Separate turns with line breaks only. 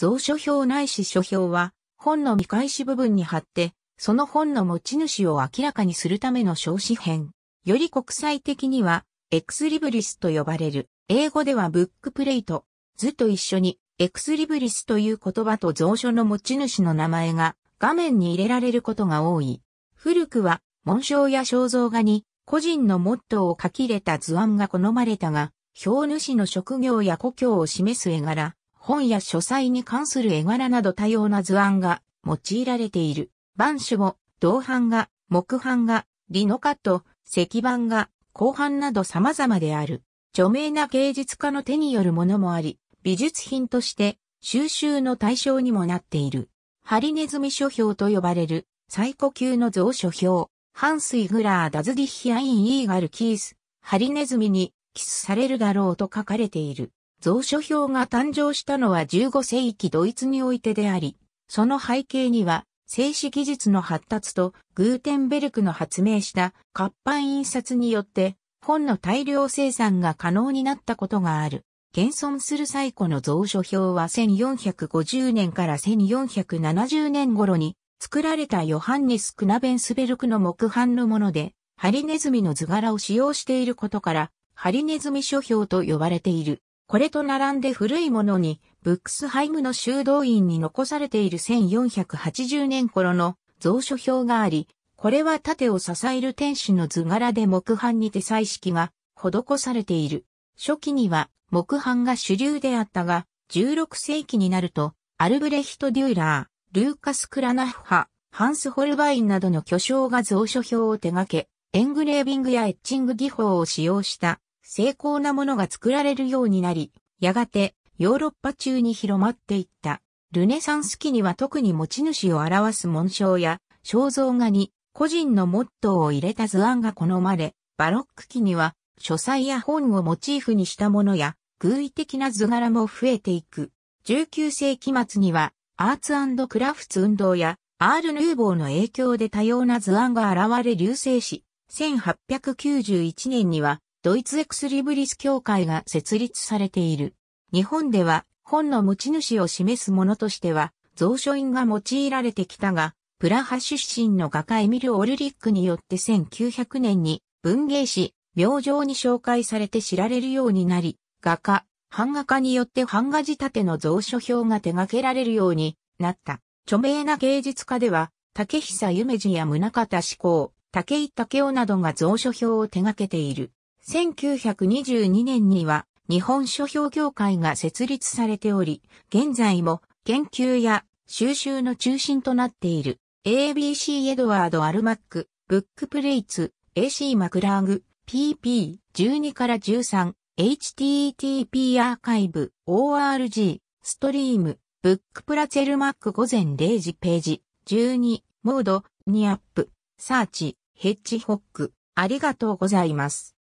蔵書表ないし書表は、本の見返し部分に貼って、その本の持ち主を明らかにするための小紙編。より国際的には、エクスリブリスと呼ばれる。英語ではブックプレート、図と一緒に、エクスリブリスという言葉と蔵書の持ち主の名前が画面に入れられることが多い。古くは、紋章や肖像画に、個人のモットーを書き入れた図案が好まれたが、表主の職業や故郷を示す絵柄、本や書斎に関する絵柄など多様な図案が用いられている。版書も、銅版画、木版画、リノカット、石版画、後版など様々である。著名な芸術家の手によるものもあり、美術品として収集の対象にもなっている。ハリネズミ書評と呼ばれる最古級の像書評。ハンス・イグラー・ダズディヒアイン・イーガル・キース。ハリネズミにキスされるだろうと書かれている。蔵書表が誕生したのは15世紀ドイツにおいてであり、その背景には、静止技術の発達とグーテンベルクの発明した活版印刷によって本の大量生産が可能になったことがある。現存する最古の蔵書表は1450年から1470年頃に作られたヨハンニス・クナベンスベルクの木版のもので、ハリネズミの図柄を使用していることから、ハリネズミ書表と呼ばれている。これと並んで古いものに、ブックスハイムの修道院に残されている1480年頃の蔵書表があり、これは盾を支える天使の図柄で木版にて彩色が施されている。初期には木版が主流であったが、16世紀になると、アルブレヒト・デューラー、ルーカス・クラナッハ、ハンス・ホルバインなどの巨匠が蔵書表を手掛け、エングレービングやエッチング技法を使用した精巧なものが作られるようになり、やがてヨーロッパ中に広まっていった。ルネサンス期には特に持ち主を表す紋章や肖像画に個人のモットーを入れた図案が好まれ、バロック期には書斎や本をモチーフにしたものや偶意的な図柄も増えていく。19世紀末にはアーツクラフツ運動やアール・ヌーボーの影響で多様な図案が現れ流星し、1891年にはドイツエクスリブリス協会が設立されている。日本では本の持ち主を示すものとしては、蔵書院が用いられてきたが、プラハ出身の画家エミル・オルリックによって1900年に文芸誌、明星に紹介されて知られるようになり、画家、版画家によって版画仕立ての蔵書表が手掛けられるようになった。著名な芸術家では、竹久夢二や宗方志功、竹井武雄などが蔵書表を手掛けている。1922年には日本書評協会が設立されており、現在も研究や収集の中心となっている ABC エドワード・アルマック、ブックプレイツ、AC マクラーグ、PP12 から 13HTTP アーカイブ、ORG、ストリーム、ブックプラツェルマック午前0時ページ、12、モード、ニアップ、サーチ、ヘッジホック、ありがとうございます。